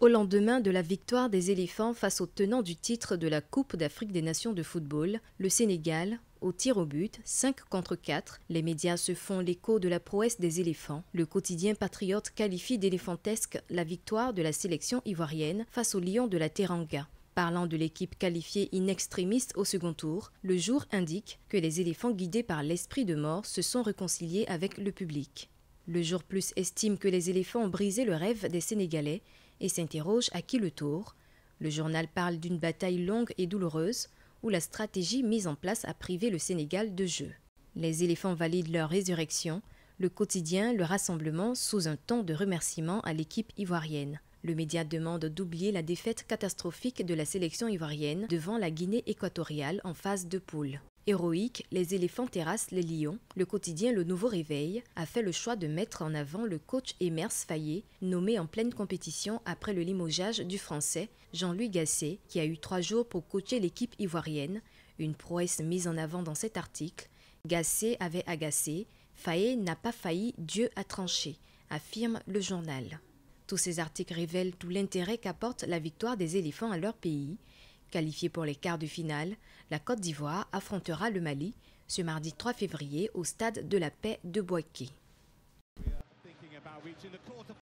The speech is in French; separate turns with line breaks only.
Au lendemain de la victoire des éléphants face au tenant du titre de la Coupe d'Afrique des Nations de football, le Sénégal, au tir au but, 5 contre 4, les médias se font l'écho de la prouesse des éléphants. Le quotidien patriote qualifie d'éléphantesque la victoire de la sélection ivoirienne face au lion de la Teranga. Parlant de l'équipe qualifiée in au second tour, le jour indique que les éléphants guidés par l'esprit de mort se sont réconciliés avec le public. Le jour plus estime que les éléphants ont brisé le rêve des Sénégalais et s'interroge à qui le tour. Le journal parle d'une bataille longue et douloureuse où la stratégie mise en place a privé le Sénégal de jeu. Les éléphants valident leur résurrection, le quotidien, le rassemblement sous un ton de remerciement à l'équipe ivoirienne. Le média demande d'oublier la défaite catastrophique de la sélection ivoirienne devant la Guinée équatoriale en phase de poule. Héroïque, les éléphants terrassent les lions. Le quotidien Le Nouveau Réveil a fait le choix de mettre en avant le coach Emers Fayet, nommé en pleine compétition après le limogeage du Français Jean-Louis Gasset, qui a eu trois jours pour coacher l'équipe ivoirienne. Une prouesse mise en avant dans cet article. Gasset avait agacé, Fayet n'a pas failli, Dieu a tranché, affirme le journal. Tous ces articles révèlent tout l'intérêt qu'apporte la victoire des éléphants à leur pays Qualifiée pour les quarts de finale, la Côte d'Ivoire affrontera le Mali ce mardi 3 février au stade de la paix de Boaké.